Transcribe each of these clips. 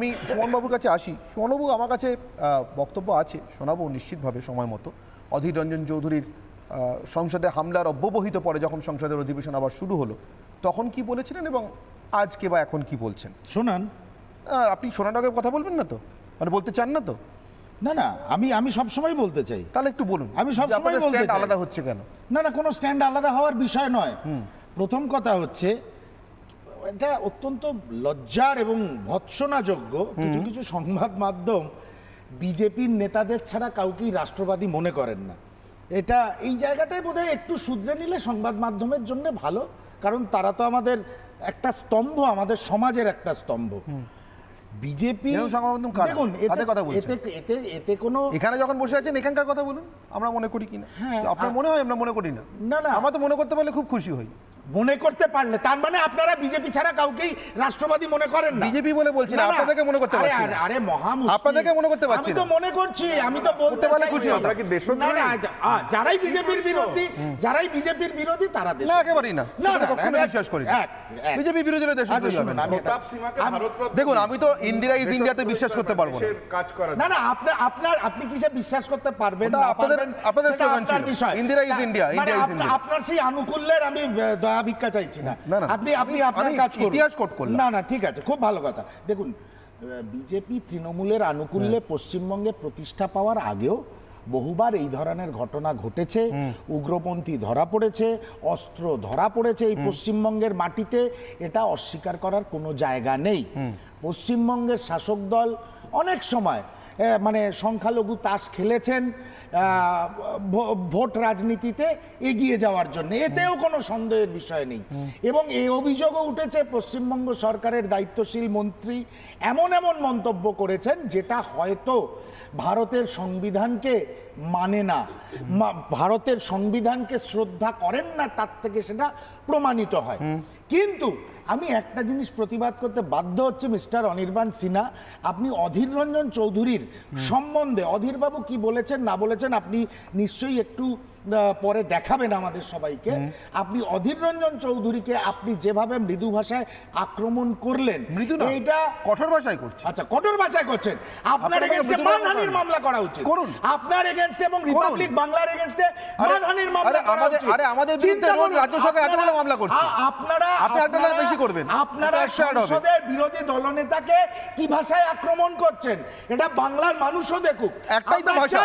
আমি সুমনবাবুর কাছে আসি সুমনবাবু আমার কাছে বক্তব্য আছে শোনাবো নিশ্চিতভাবে সময় মতো অধীর রঞ্জন চৌধুরীর সংসদে হামলার অব্যবহিত পরে যখন সংসদের অধিবেশন আবার শুরু হলো তখন কি বলেছিলেন এবং আজকে বা এখন কি বলছেন শোনান আপনি শোনার আগে কথা বলবেন না তো মানে বলতে চান না তো না না আমি আমি সবসময় বলতে চাই তাহলে একটু বলুন আমি সবসময় বলতে আলাদা হচ্ছে কেন না না কোনো স্ট্যান্ড আলাদা হওয়ার বিষয় নয় প্রথম কথা হচ্ছে এটা অত্যন্ত লজ্জার এবং ভৎসনাযোগ্য কিছু কিছু সংবাদ মাধ্যম বিজেপির নেতাদের ছাড়া কাউকেই রাষ্ট্রবাদী মনে করেন না এটা এই জায়গাটায় বোধহয় একটু শুধরে নিলে সংবাদ মাধ্যমের জন্য ভালো কারণ তারা তো আমাদের একটা স্তম্ভ আমাদের সমাজের একটা স্তম্ভ বিজেপি দেখুন এতে এতে এতে কোনো এখানে যখন বসে আছেন এখানকার কথা বলুন আমরা মনে করি কিনা হ্যাঁ আপনার মনে হয় আমরা মনে করি না না না আমরা তো মনে করতে পারলে খুব খুশি হই মনে করতে পারলে তার মানে আপনারা বিজেপি ছাড়া কাউকেই রাষ্ট্রবাদী মনে করেন না বিজেপি বলে বলছি আপনাদেরকে মনে করতে পারছি আরে আরে মহা মুশকিল আপনাদেরকে মনে করতে পারছি আমি তো মনে করছি আমি তো বলতে খুশি আমরা কি দেশ না না যারাই বিজেপির বিরোধী যারাই বিজেপির বিরোধী তারা দেশ না একেবারেই না না কখনো বিশ্বাস করি না বিজেপি বিরোধী দেশ আচ্ছা, না আমি সীমাকে ভারত দেখুন আমি তো ইন্দিরা ইজ ইন্ডিয়াতে বিশ্বাস করতে পারবো না না আপনি আপনার আপনি কিসে বিশ্বাস করতে পারবেন না আপনাদের আপনাদের স্লোগান ছিল ইন্দিরা ইজ ইন্ডিয়া মানে ইন্ডিয়া ইজ ইন্ডিয়া আপনার সেই আনুকূল্যের আমি ভিক্ষা চাইছি না আপনি আপনি আপনার কাজ ইতিহাস কোট করলেন না না ঠিক আছে খুব ভালো কথা দেখুন বিজেপি তৃণমূলের আনুকূল্যে হ্যাঁ। পশ্চিমবঙ্গে প্রতিষ্ঠা পাওয়ার আগেও বহুবার এই ধরনের ঘটনা ঘটেছে উগ্রপন্থী ধরা পড়েছে অস্ত্র ধরা পড়েছে এই পশ্চিমবঙ্গের মাটিতে এটা অস্বীকার করার কোনো জায়গা নেই পশ্চিমবঙ্গের শাসক দল অনেক সময় মানে সংখ্যালঘু তাস খেলেছেন ভোট রাজনীতিতে এগিয়ে যাওয়ার জন্য এতেও কোনো সন্দেহের বিষয় নেই এবং এই অভিযোগও উঠেছে পশ্চিমবঙ্গ সরকারের দায়িত্বশীল মন্ত্রী এমন এমন মন্তব্য করেছেন যেটা হয়তো ভারতের সংবিধানকে মানে না ভারতের সংবিধানকে শ্রদ্ধা করেন না তার থেকে সেটা প্রমাণিত হয় কিন্তু আমি একটা জিনিস প্রতিবাদ করতে বাধ্য হচ্ছে মিস্টার অনির্বাণ সিনহা আপনি অধীর রঞ্জন চৌধুরীর সম্বন্ধে অধীরবাবু কি বলেছেন না বলেছেন আপনি নিশ্চয়ই একটু পরে দেখাবেন আমাদের সবাইকে আপনি অধীর রঞ্জন চৌধুরীকে আপনি যেভাবে মৃদু ভাষায় আক্রমণ করলেন মৃদু এইটা কঠোর ভাষায় করছে আচ্ছা কঠোর ভাষায় করছেন আপনার এগেনস্টে মানহানির মামলা করা উচিত করুন আপনার এগেনস্টে এবং রিপাবলিক বাংলার এগেনস্টে মানহানির মামলা করা উচিত আরে আমাদের বিরুদ্ধে রোজ রাজ্যসভায় এত বড় মামলা করছে আপনারা আপনি একটা বেশি করবেন আপনারা সংসদের বিরোধী দলনেতাকে কি ভাষায় আক্রমণ করছেন এটা বাংলার মানুষও দেখুক একটাই তো ভাষা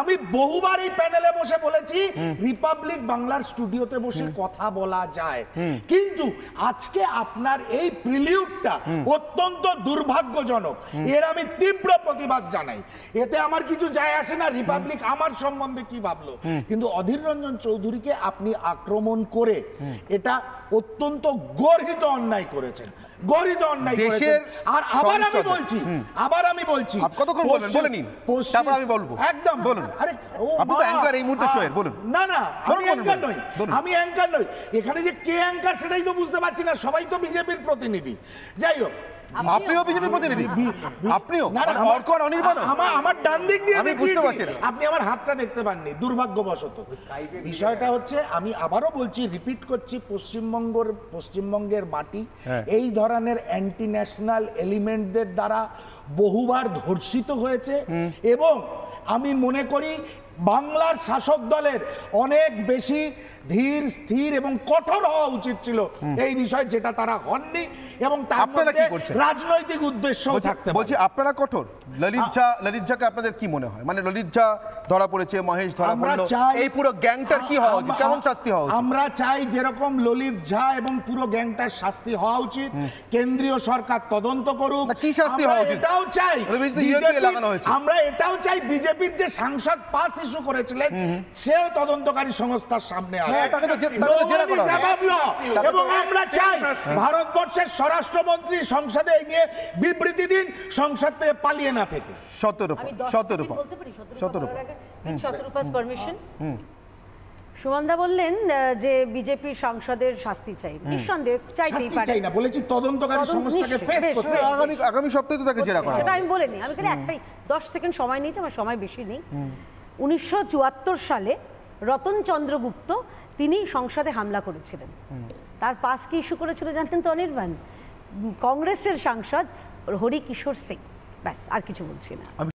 আমি বহুবার এই প্যানেলে বসে বলেছি করেছি রিপাবলিক বাংলার স্টুডিওতে বসে কথা বলা যায় কিন্তু আজকে আপনার এই প্রিলিউডটা অত্যন্ত দুর্ভাগ্যজনক এর আমি তীব্র প্রতিবাদ জানাই এতে আমার কিছু যায় আসে না রিপাবলিক আমার সম্বন্ধে কি ভাবলো কিন্তু অধীর রঞ্জন চৌধুরীকে আপনি আক্রমণ করে এটা অত্যন্ত গর্হিত অন্যায় করেছেন আবার আমি বলছি কতক্ষণ আমি বলবো একদম বলুন আরে এই মুহূর্তে বলুন না না আমি নই আমি নই এখানে যে কে সেটাই তো বুঝতে পারছি না সবাই তো বিজেপির প্রতিনিধি যাই হোক আপনিও বিজেপি প্রতিনিধি আপনিও মানে আমার ডান দিক দিয়ে আমি বুঝতে পারছি আপনি আমার হাতটা দেখতে পাননি দুর্ভাগ্যবশত বিষয়টা হচ্ছে আমি আবারও বলছি রিপিট করছি পশ্চিমবঙ্গের পশ্চিমবঙ্গের মাটি হ্যাঁ। এই ধরনের অ্যান্টি ন্যাশনাল এলিমেন্টদের দ্বারা বহুবার ধর্ষিত হয়েছে এবং আমি মনে করি বাংলার শাসক দলের অনেক বেশি ধীর স্থির এবং কঠোর হওয়া উচিত ছিল এই বিষয়ে যেটা তারা হননি এবং রাজনৈতিক উদ্দেশ্য থাকতে বলছি আপনারা কঠোর ললিত ঝা ললিত ঝাকে আপনাদের কি মনে হয় মানে ললিত ঝা ধরা পড়েছে মহেশ ধরা পড়েছে এই পুরো গ্যাংটার কি হওয়া উচিত কেমন শাস্তি হওয়া উচিত আমরা চাই যেরকম ললিত ঝা এবং পুরো গ্যাংটার শাস্তি হওয়া উচিত কেন্দ্রীয় সরকার তদন্ত করুক কি শাস্তি হওয়া উচিত এটাও চাই মানে আমরা এটাও চাই বিজেপির যে সাংসদ পাস ইস্যু করেছিলেন সেও তদন্তকারী সংস্থার সামনে হ্যাঁ, এবং আমরা চাই ভারতবর্ষের স্বরাষ্ট্রমন্ত্রী সংসদে নিয়ে বিবৃতি দিন সংসদ থেকে পালিয়ে না থেকে সতেরো বললেন যে বিজেপি সাংসদের শাস্তি চাই নিঃসন্দেহে চাইতেই চাই না বলেছি তদন্তকারী হ্যাঁ, আগামী আগামী সপ্তাহে তাকে সেটা আমি বলিনি একটাই দশ সেকেন্ড সময় নিয়েছি আমার সময় বেশি নেই উনিশশো সালে রতন চন্দ্রগুপ্ত তিনি সংসদে হামলা করেছিলেন তার পাস কি ইস্যু করেছিল জানেন তো অনির্বাণ কংগ্রেসের সাংসদ হরিকিশোর সিং ব্যাস আর কিছু বলছি না আমি